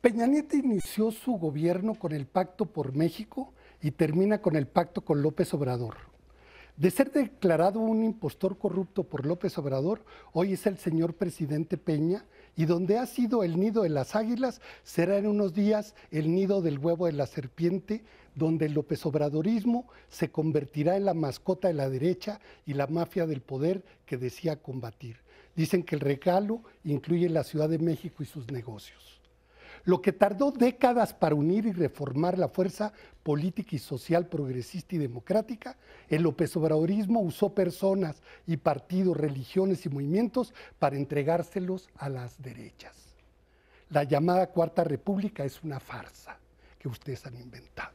Peña Nieto inició su gobierno con el Pacto por México y termina con el pacto con López Obrador. De ser declarado un impostor corrupto por López Obrador, hoy es el señor presidente Peña y donde ha sido el nido de las águilas será en unos días el nido del huevo de la serpiente, donde el López Obradorismo se convertirá en la mascota de la derecha y la mafia del poder que decía combatir. Dicen que el regalo incluye la Ciudad de México y sus negocios. Lo que tardó décadas para unir y reformar la fuerza política y social progresista y democrática, el López Obradorismo usó personas y partidos, religiones y movimientos para entregárselos a las derechas. La llamada Cuarta República es una farsa que ustedes han inventado.